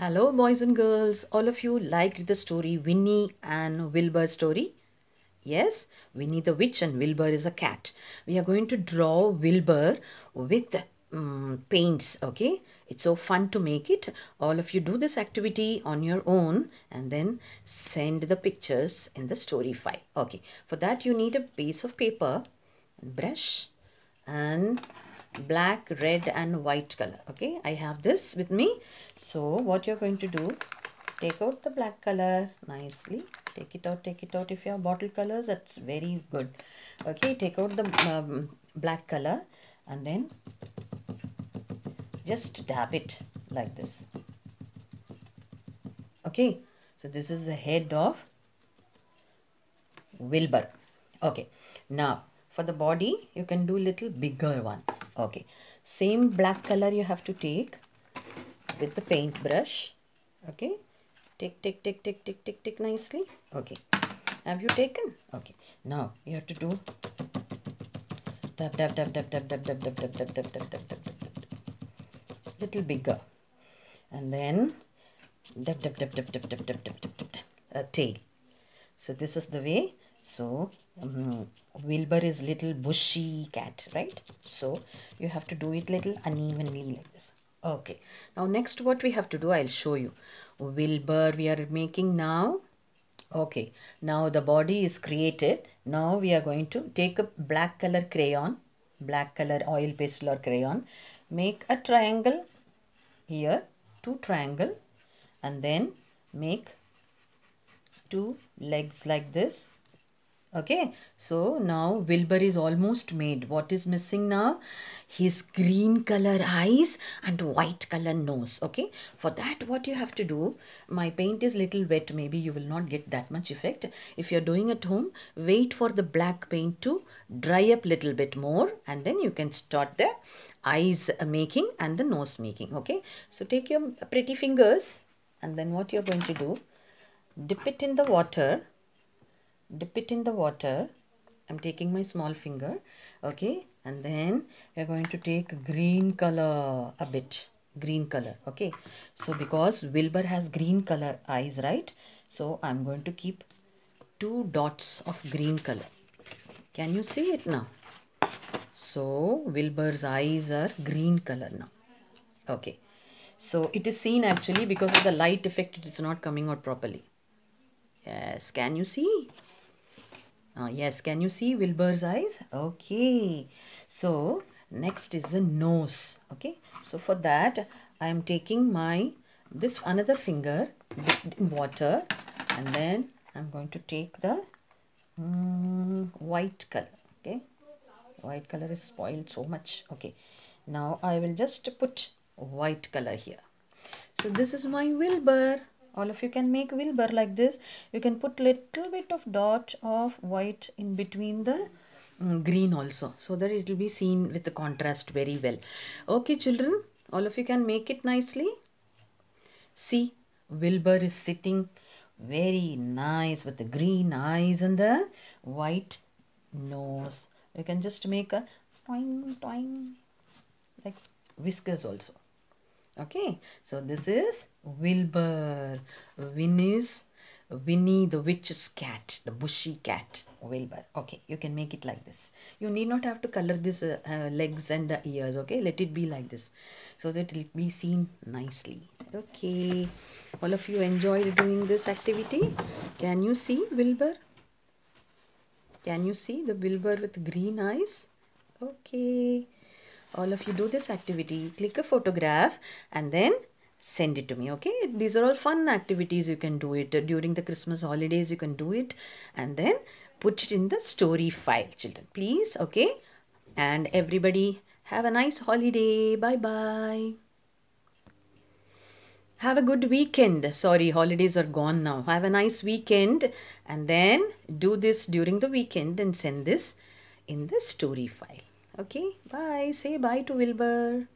Hello boys and girls, all of you liked the story Winnie and Wilbur story? Yes, Winnie the witch and Wilbur is a cat. We are going to draw Wilbur with um, paints, okay? It's so fun to make it. All of you do this activity on your own and then send the pictures in the story file. Okay, for that you need a piece of paper, brush and black red and white color okay i have this with me so what you're going to do take out the black color nicely take it out take it out if you have bottle colors that's very good okay take out the um, black color and then just dab it like this okay so this is the head of Wilbur okay now for the body you can do little bigger one Okay, same black color you have to take with the paintbrush. Okay, tick, tick, tick, tick, tick, tick, tick nicely. Okay, have you taken? Okay, now you have to do tap, tap, tap, tap, tap, tap, tap, tap, tap, tap, tap, tap, tap, tap, tap, little bigger. And then tap, tap, tap, tap, tap, tap, tap, tap, tap, tap, tap, tail. So this is the way so um, Wilbur is little bushy cat, right? So you have to do it little unevenly like this. Okay. Now next what we have to do, I'll show you. Wilbur we are making now. Okay. Now the body is created. Now we are going to take a black color crayon, black color oil pastel or crayon. Make a triangle here, two triangle and then make two legs like this okay so now wilbur is almost made what is missing now his green color eyes and white color nose okay for that what you have to do my paint is little wet maybe you will not get that much effect if you're doing at home wait for the black paint to dry up little bit more and then you can start the eyes making and the nose making okay so take your pretty fingers and then what you're going to do dip it in the water dip it in the water I'm taking my small finger okay and then we are going to take green color a bit green color okay so because Wilbur has green color eyes right so I'm going to keep two dots of green color can you see it now so Wilbur's eyes are green color now okay so it is seen actually because of the light effect it is not coming out properly yes can you see uh, yes, can you see Wilbur's eyes? Okay. So, next is the nose. Okay. So, for that, I am taking my, this another finger in water and then I'm going to take the mm, white color. Okay. White color is spoiled so much. Okay. Now, I will just put white color here. So, this is my Wilbur all of you can make Wilbur like this you can put little bit of dot of white in between the mm, green also so that it will be seen with the contrast very well okay children all of you can make it nicely see Wilbur is sitting very nice with the green eyes and the white nose you can just make a twine, twine, like whiskers also okay so this is wilbur Winnie's winnie the witch's cat the bushy cat wilbur okay you can make it like this you need not have to color this uh, uh, legs and the ears okay let it be like this so that it will be seen nicely okay all of you enjoyed doing this activity can you see wilbur can you see the wilbur with green eyes okay all of you do this activity click a photograph and then send it to me okay these are all fun activities you can do it during the christmas holidays you can do it and then put it in the story file children please okay and everybody have a nice holiday bye bye have a good weekend sorry holidays are gone now have a nice weekend and then do this during the weekend and send this in the story file Okay, bye. Say bye to Wilbur.